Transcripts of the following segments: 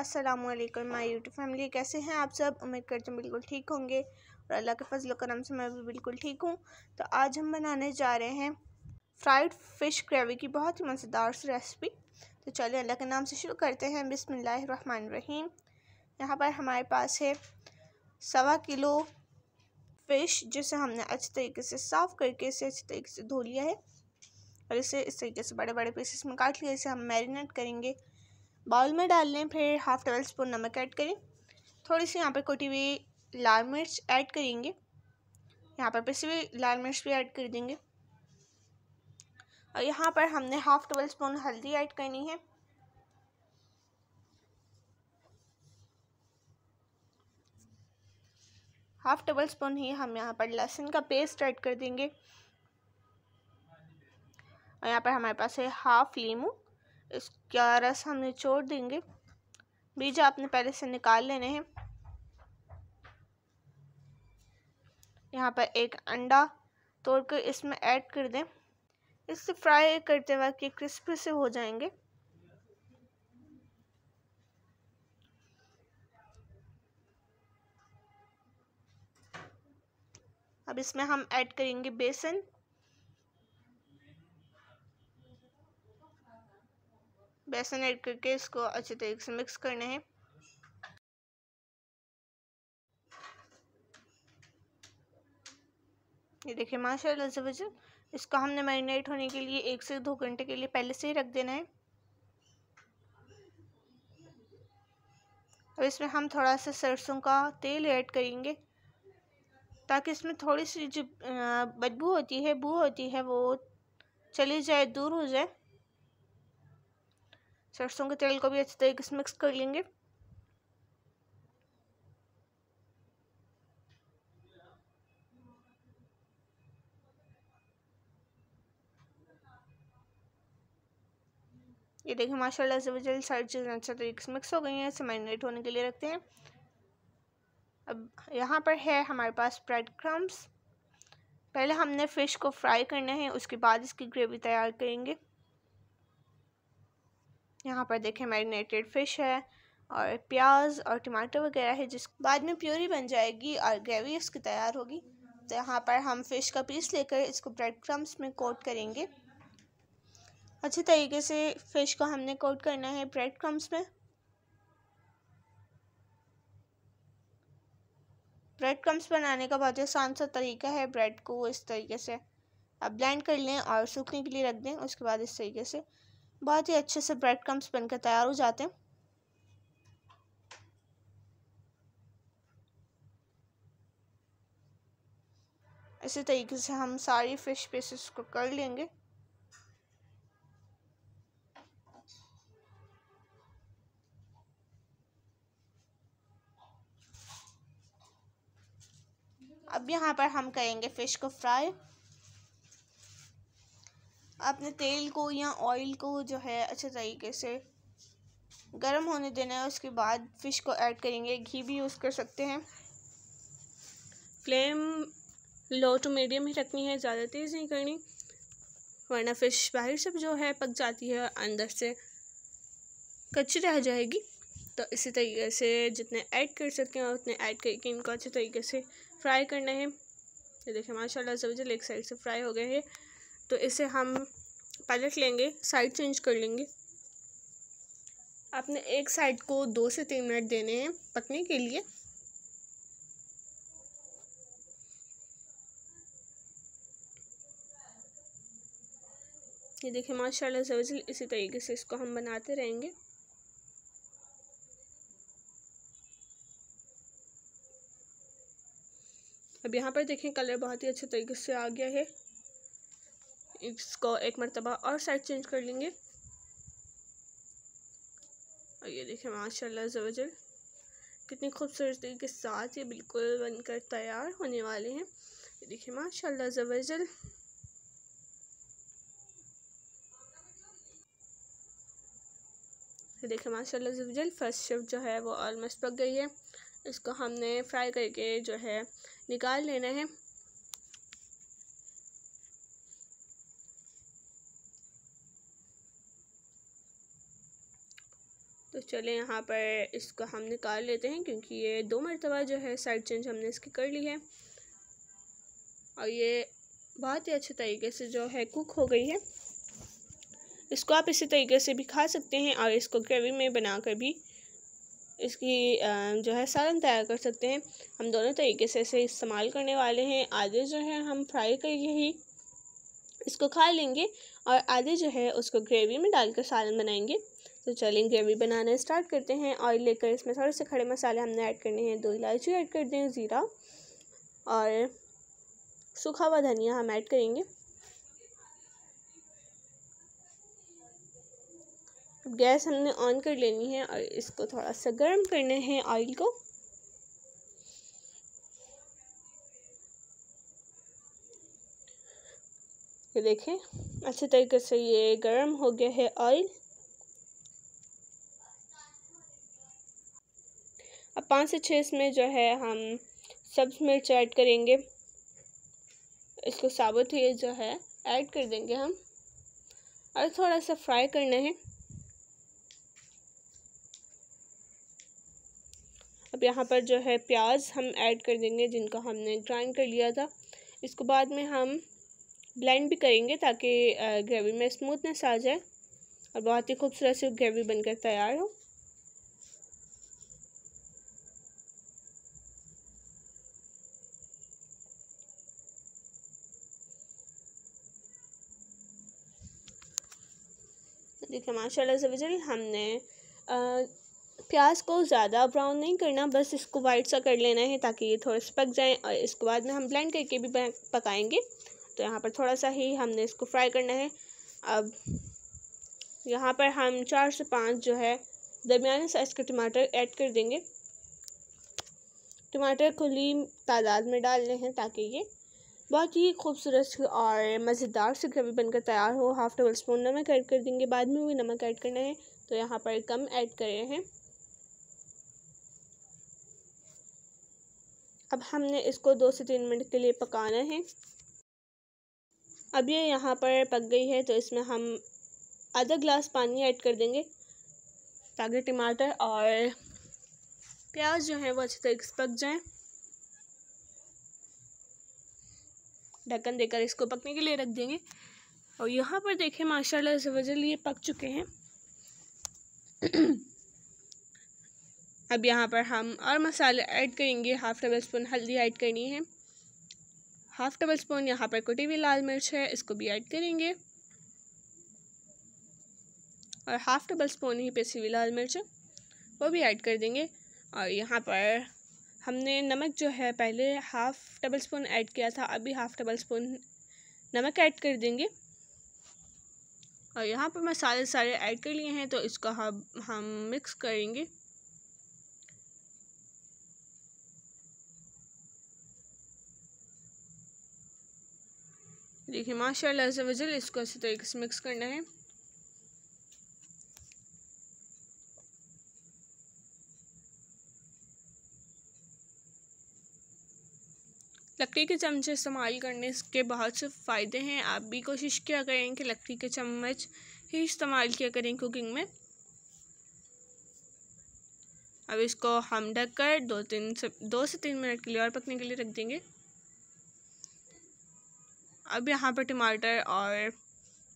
अस्सलाम वालेकुम my YouTube family कैसे हैं आप सब उम्मीद करते हैं बिल्कुल ठीक होंगे और अल्लाह के फजल करम से मैं भी बिल्कुल ठीक हूँ तो आज हम बनाने जा रहे हैं फ्राइड फ़िश ग्रेवी की बहुत ही मज़ेदार सी रेसिपी तो चलिए अल्लाह के नाम से शुरू करते हैं बिसमीम यहाँ पर हमारे पास है सवा किलो फ़िश जिसे हमने अच्छे तरीके से साफ़ करके इसे अच्छे तरीके से धो लिया है और इसे इस तरीके से बड़े बड़े पीसेस में काट लिया इसे हम मैरिनेट करेंगे बाउल में डाल लें फिर हाफ़ टेबल स्पून नमक ऐड करें थोड़ी सी यहाँ पर कोटी हुई लाल मिर्च ऐड करेंगे यहाँ पर पिसी हुई लाल मिर्च भी ऐड कर देंगे और यहाँ पर हमने हाफ़ टेबल स्पून हल्दी ऐड करनी है हाफ़ टेबल स्पून ही हम यहाँ पर लहसुन का पेस्ट ऐड कर देंगे और यहाँ पर हमारे पास है हाफ़ लीमू इसका रस हम निचोड़ देंगे बीज आपने पहले से निकाल लेने हैं यहाँ पर एक अंडा तोड़कर इसमें ऐड कर दें इससे फ्राई करते वक्त ये क्रिस्पी से हो जाएंगे अब इसमें हम ऐड करेंगे बेसन बेसन ऐड करके इसको अच्छे तरीके से मिक्स करना है ये देखिए माशाल्लाह से वजह इसको हमने मैरिनेट होने के लिए एक से दो घंटे के लिए पहले से ही रख देना है और इसमें हम थोड़ा सा सरसों का तेल ऐड करेंगे ताकि इसमें थोड़ी सी जो बदबू होती है बू होती है वो चली जाए दूर हो जाए सरसों के तेल को भी अच्छी तरीके से मिक्स कर लेंगे ये देखिए माशाल्लाह से जल्द सारी चीज़ें अच्छे तरीके से मिक्स हो गई हैं इसे मैरिनेट होने के लिए रखते हैं अब यहाँ पर है हमारे पास ब्रेड क्रम्स पहले हमने फ़िश को फ्राई करना है उसके बाद इसकी ग्रेवी तैयार करेंगे यहाँ पर देखें मैरिनेटेड फ़िश है और प्याज और टमाटर वगैरह है जिस बाद में प्योरी बन जाएगी और ग्रेवी इसकी तैयार होगी तो यहाँ पर हम फ़िश का पीस लेकर इसको ब्रेड क्रम्स में कोट करेंगे अच्छे तरीके से फ़िश को हमने कोट करना है ब्रेड क्रम्स में ब्रेड क्रम्स बनाने का बहुत आसान सा तरीका है ब्रेड को इस तरीके से अब ब्लेंड कर लें और सूखने के लिए रख दें उसके बाद इस तरीके से बहुत ही अच्छे से ब्रेड क्रम्स बनकर तैयार हो जाते हैं इसी तरीके से हम सारी फिश पीसेस को कर लेंगे अब यहाँ पर हम करेंगे फ़िश को फ्राई आपने तेल को या ऑयल को जो है अच्छे तरीके से गर्म होने देना है उसके बाद फ़िश को ऐड करेंगे घी भी यूज़ कर सकते हैं फ्लेम लो टू मीडियम ही रखनी है ज़्यादा तेज़ नहीं करनी वरना फ़िश बाहर से जो है पक जाती है अंदर से कच्ची रह जाएगी तो इसी तरीके से जितने ऐड कर सकते हैं उतने ऐड करके इनको अच्छे तरीके से फ्राई करना है ये देखिए माशाल्लाह सब्जी एक साइड से फ्राई हो गए हैं तो इसे हम पलट लेंगे साइड चेंज कर लेंगे आपने एक साइड को दो से तीन मिनट देने हैं पकने के लिए ये देखिए माशाल्लाह से इसी तरीके से इसको हम बनाते रहेंगे अब यहाँ पर देखें कलर बहुत ही अच्छे तरीके से आ गया है इसको एक मरतबा और साइड चेंज कर लेंगे और ये देखें माशाल्लाह जवजल कितनी खूबसूरती के साथ ये बिल्कुल बनकर तैयार होने वाले हैं ये देखिए माशाल्लाह जवजल ये देखिए माशाल्लाह जवजल फर्स्ट शिफ्ट जो है वो ऑलमोस्ट पक गई है इसको हमने फ्राई करके जो है निकाल लेना है चले यहाँ पर इसको हम निकाल लेते हैं क्योंकि ये दो मरतबा जो है साइड चेंज हमने इसकी कर ली है और ये बहुत ही अच्छे तरीके से जो है कुक हो गई है इसको आप इसी तरीके से भी खा सकते हैं और इसको ग्रेवी में बनाकर भी इसकी जो है सालन तैयार कर सकते हैं हम दोनों तरीके से इसे इस्तेमाल करने वाले हैं आधे जो है हम फ्राई करके ही इसको खा लेंगे और आधे जो है उसको ग्रेवी में डालकर सालन बनाएंगे तो चलिए ग्रेवी बनाना स्टार्ट करते हैं ऑयल लेकर इसमें थोड़े से खड़े मसाले हमने ऐड करने हैं दो इलायची ऐड कर दें ज़ीरा और सूखा हुआ धनिया हम ऐड करेंगे गैस हमने ऑन कर लेनी है और इसको थोड़ा सा गर्म करने हैं ऑयल को ये देखें अच्छे तरीके से ये गर्म हो गया है ऑयल पाँच से छः इसमें जो है हम सब्ज मिर्च ऐड करेंगे इसको साबुत ही जो है ऐड कर देंगे हम और थोड़ा सा फ्राई करना है अब यहाँ पर जो है प्याज हम ऐड कर देंगे जिनको हमने ग्राइंड कर लिया था इसको बाद में हम ब्लेंड भी करेंगे ताकि ग्रेवी में स्मूथनेस आ जाए और बहुत ही खूबसूरत से ग्रेवी बनकर तैयार हो देखिए माशाल्लाह से वजल हमने आ, प्याज को ज़्यादा ब्राउन नहीं करना बस इसको वाइट सा कर लेना है ताकि ये थोड़े से पक जाएँ और इसको बाद में हम ब्लेंड करके भी पकाएंगे तो यहाँ पर थोड़ा सा ही हमने इसको फ्राई करना है अब यहाँ पर हम चार से पाँच जो है दरमिया साइज़ के टमाटर ऐड कर देंगे टमाटर खुली तादाद में डालने हैं ताकि ये बहुत ही खूबसूरत और मज़ेदार से ग्रेवी बनकर तैयार हो हाफ़ टेबल स्पून नमक ऐड कर देंगे बाद में भी नमक ऐड करना है तो यहाँ पर कम ऐड कर रहे हैं अब हमने इसको दो से तीन मिनट के लिए पकाना है अब ये यहाँ पर पक गई है तो इसमें हम आधा ग्लास पानी ऐड कर देंगे ताकि टमाटर और प्याज जो है वो अच्छे तरीके से पक जाएँ ढक्कन देकर इसको पकने के लिए रख देंगे और यहाँ पर देखें माशाल्लाह से वजह ये पक चुके हैं अब यहाँ पर हम और मसाले ऐड करेंगे हाफ़ टेबल स्पून हल्दी ऐड करनी है हाफ़ टेबल स्पून यहाँ पर कुटी हुई लाल मिर्च है इसको भी ऐड करेंगे और हाफ़ टेबल स्पून ही पिसी हुई लाल मिर्च वो भी ऐड कर देंगे और यहाँ पर हमने नमक जो है पहले हाफ़ टेबल स्पून ऐड किया था अभी हाफ़ टेबल स्पून नमक ऐड कर देंगे और यहाँ पर मसाले सारे ऐड कर लिए हैं तो इसको हम हम मिक्स करेंगे देखिए माशाल्लाह से वजल इसको अच्छे तरीके से मिक्स करना है लकड़ी के चमचे इस्तेमाल करने के बहुत से फ़ायदे हैं आप भी कोशिश किया करें कि लकड़ी के चम्मच ही इस्तेमाल किया करें कुकिंग में अब इसको हम ढक कर दो तीन से दो से तीन मिनट के लिए और पकने के लिए रख देंगे अब यहाँ पर टमाटर और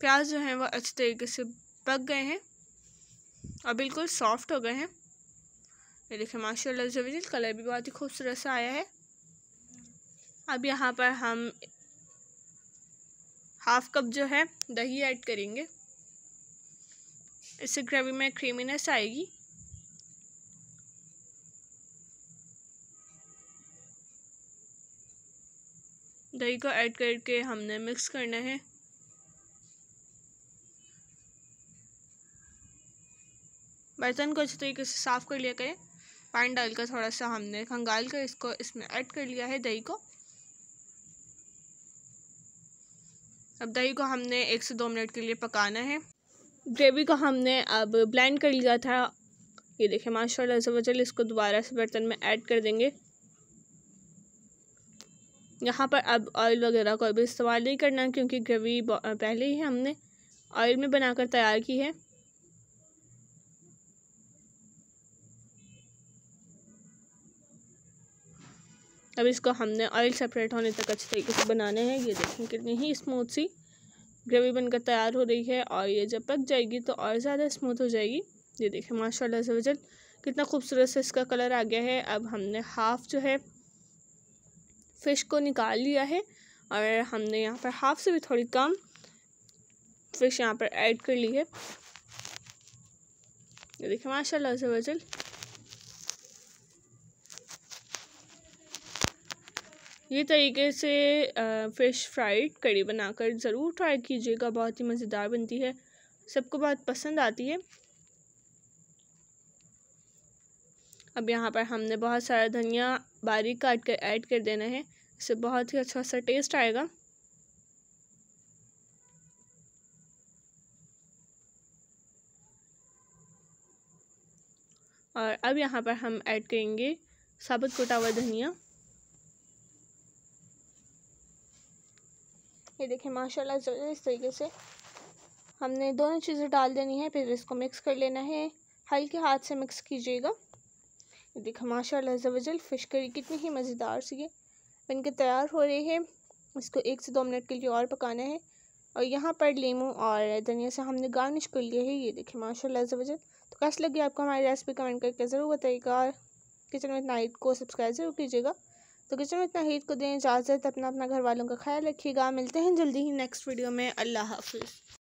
प्याज जो हैं वो अच्छे तरीके से पक गए हैं और बिल्कुल सॉफ्ट हो गए हैं ये देखिए माशाल्लाह जवेजिल कलर भी बहुत ही खूबसूरत सा आया है अब यहाँ पर हम हाफ कप जो है दही ऐड करेंगे इससे ग्रेवी में क्रीमीनेस आएगी दही को ऐड करके हमने मिक्स करना है बर्तन को अच्छे तरीके से साफ़ कर लिया करें पानी डालकर थोड़ा सा हमने खंगाल कर इसको इसमें ऐड कर लिया है दही को अब दही को हमने एक से दो मिनट के लिए पकाना है ग्रेवी को हमने अब ब्लेंड कर लिया था ये देखिए माशाल्लाह से वजल इसको दोबारा से बर्तन में ऐड कर देंगे यहाँ पर अब ऑयल वगैरह को अभी इस्तेमाल नहीं करना क्योंकि ग्रेवी पहले ही हमने ऑयल में बनाकर तैयार की है अब इसको हमने ऑयल सेपरेट होने तक अच्छे तरीके से बनाने हैं ये देखें कितनी ही स्मूथ सी ग्रेवी बनकर तैयार हो रही है और ये जब पक जाएगी तो और ज़्यादा स्मूथ हो जाएगी ये देखें माशाल्लाह से वजन कितना खूबसूरत से इसका कलर आ गया है अब हमने हाफ़ जो है फ़िश को निकाल लिया है और हमने यहाँ पर हाफ़ से भी थोड़ी कम फ़िश यहाँ पर ऐड कर ली है ये देखें माशाल्लाह से वजल ये तरीके से फ़िश फ्राइड कड़ी बनाकर ज़रूर ट्राई कीजिएगा बहुत ही मज़ेदार बनती है सबको बहुत पसंद आती है अब यहाँ पर हमने बहुत सारा धनिया बारीक काट कर ऐड कर देना है इससे बहुत ही अच्छा सा टेस्ट आएगा और अब यहाँ पर हम ऐड करेंगे साबुत कोटा हुआ धनिया ये देखें माशाल्लाह ज़रा इस तरीके से हमने दोनों चीज़ें डाल देनी है फिर इसको मिक्स कर लेना है हल्के हाथ से मिक्स कीजिएगा ये देखें माशा जवजल फ़िश करी कितनी ही मज़ेदार सी है बनकर तैयार हो रही है इसको एक से दो मिनट के लिए और पकाना है और यहाँ पर लेमू और धनिया से हमने गार्निश कर लिए है ये देखिए माशा जवजल तो कैसी लगी आपको हमारी रेसिपी कमेंट करके ज़रूर बताइएगा और किचन में नाइट को सब्सक्राइब ज़रूर कीजिएगा तो किचन में इतना हीट को दें इजाज़त अपना अपना घर वालों का ख्याल रखिएगा मिलते हैं जल्दी ही नेक्स्ट वीडियो में अल्लाह हाफिज़